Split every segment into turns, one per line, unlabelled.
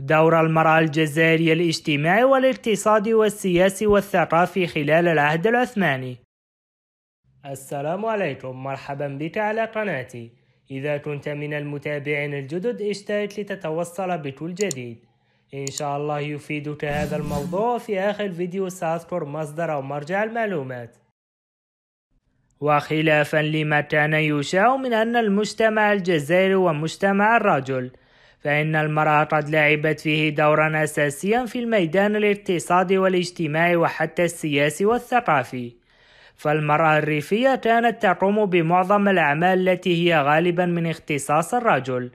دور المرأة الجزائرية الاجتماعي والاقتصادي والسياسي والثقافي خلال العهد العثماني السلام عليكم مرحبا بك على قناتي إذا كنت من المتابعين الجدد اشترك لتتوصل بكل جديد إن شاء الله يفيدك هذا الموضوع في آخر فيديو سأذكر مصدر أو مرجع المعلومات وخلافا لما كان يشاع من أن المجتمع الجزائري ومجتمع الرجل فإن المرأة قد لعبت فيه دورا أساسيا في الميدان الاقتصادي والاجتماعي وحتى السياسي والثقافي فالمرأة الريفية كانت تقوم بمعظم الأعمال التي هي غالبا من اختصاص الرجل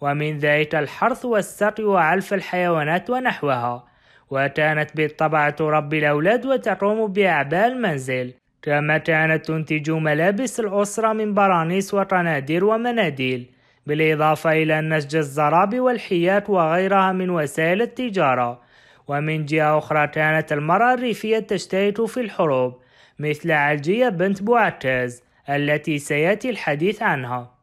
ومن ذلك الحرث والسقي وعلف الحيوانات ونحوها وكانت بالطبع تربي الأولاد وتقوم بأعباء المنزل كما كانت تنتج ملابس الأسرة من برانيس وقنادير ومناديل بالإضافة إلى نسج الزراب والحيات وغيرها من وسائل التجارة ومن جهة أخرى كانت المرأة الريفية تشتهر في الحروب مثل علجية بنت بوعتاز التي سيأتي الحديث عنها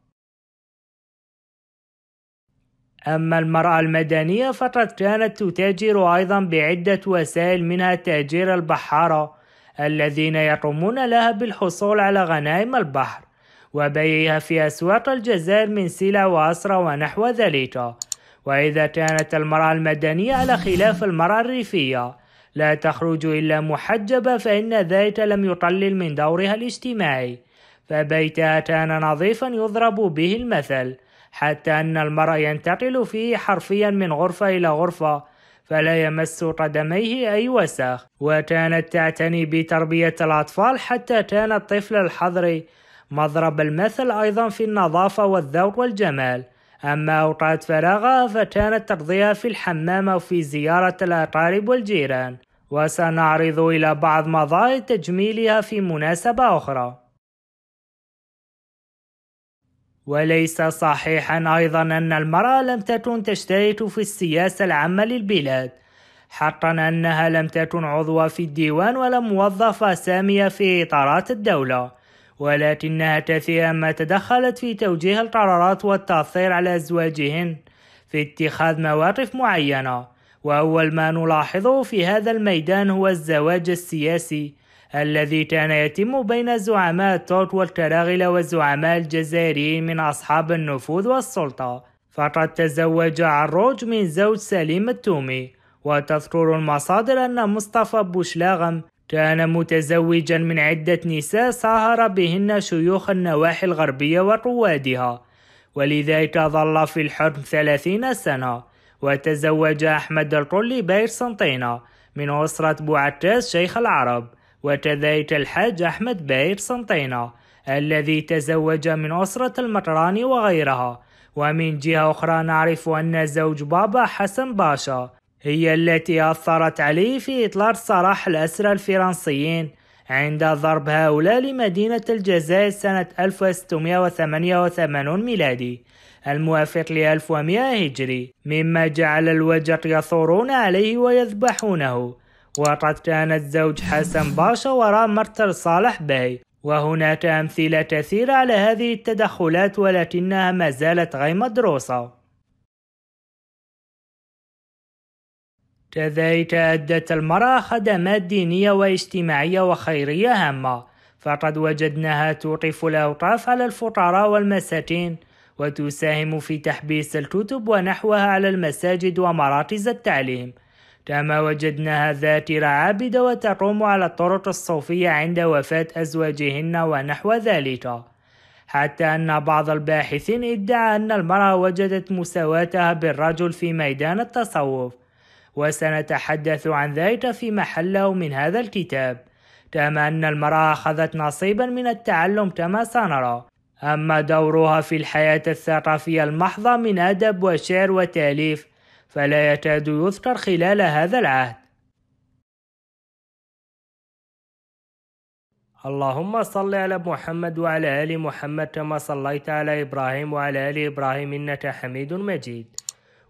أما المرأة المدنية فقد كانت تتاجر أيضا بعدة وسائل منها تاجير البحارة الذين يقومون لها بالحصول على غنائم البحر وبيعها في أسواق الجزائر من سلع وأسرة ونحو ذلك وإذا كانت المرأة المدنية على خلاف المرأة الريفية لا تخرج إلا محجبة فإن ذلك لم يقلل من دورها الاجتماعي فبيتها كان نظيفا يضرب به المثل حتى أن المرء ينتقل فيه حرفيا من غرفة إلى غرفة فلا يمس قدميه أي وسخ وكانت تعتني بتربية الأطفال حتى كان الطفل الحضري مضرب المثل أيضا في النظافة والذوق والجمال أما أوقات فراغها فكانت تقضيها في الحمام أو في زيارة الأقارب والجيران وسنعرض إلى بعض مظاهر تجميلها في مناسبة أخرى وليس صحيحا أيضا أن المرأة لم تكن تشترك في السياسة العامة للبلاد حقا أنها لم تكن عضوة في الديوان ولا موظفة سامية في إطارات الدولة ولكنها كثيرا ما تدخلت في توجيه القرارات والتأثير على أزواجهن في اتخاذ مواقف معينة وأول ما نلاحظه في هذا الميدان هو الزواج السياسي الذي كان يتم بين زعماء التوت والكراغلة وزعماء الجزائريين من أصحاب النفوذ والسلطة فقد تزوج عروج من زوج سليم التومي وتذكر المصادر أن مصطفى بوشلاغم كان متزوجا من عدة نساء سهر بهن شيوخ النواحي الغربية وروادها ولذلك ظل في الحكم ثلاثين سنة وتزوج أحمد القلي بير سنطينة من أسرة بوعتاز شيخ العرب وكذلك الحاج أحمد بير سنطينة الذي تزوج من أسرة المطراني وغيرها ومن جهة أخرى نعرف أن زوج بابا حسن باشا هي التي أثرت عليه في إطلاق سراح الأسرى الفرنسيين عند ضرب هؤلاء لمدينة الجزائر سنة 1688 ميلادي الموافق ل 1100 هجري مما جعل الوجق يثورون عليه ويذبحونه وقد كان الزوج حسن باشا وراء مرتل صالح باي وهناك أمثلة كثيرة على هذه التدخلات ولكنها ما زالت غير مدروسة كذلك أدت المرأة خدمات دينية واجتماعية وخيرية هامة فقد وجدناها توقف الأوقاف على الفقراء والمساكين وتساهم في تحبيس الكتب ونحوها على المساجد ومراكز التعليم كما وجدناها ذاكرة عابدة وتقوم على الطرق الصوفية عند وفاة أزواجهن ونحو ذلك حتى أن بعض الباحثين ادعى أن المرأة وجدت مساواتها بالرجل في ميدان التصوف وسنتحدث عن ذلك في محله من هذا الكتاب كما أن المرأة أخذت نصيبا من التعلم كما سنرى أما دورها في الحياة الثقافية المحضة من أدب وشعر وتأليف فلا يكاد يذكر خلال هذا العهد اللهم صل على محمد وعلى آل محمد كما صليت على إبراهيم وعلى آل إبراهيم إنك حميد مجيد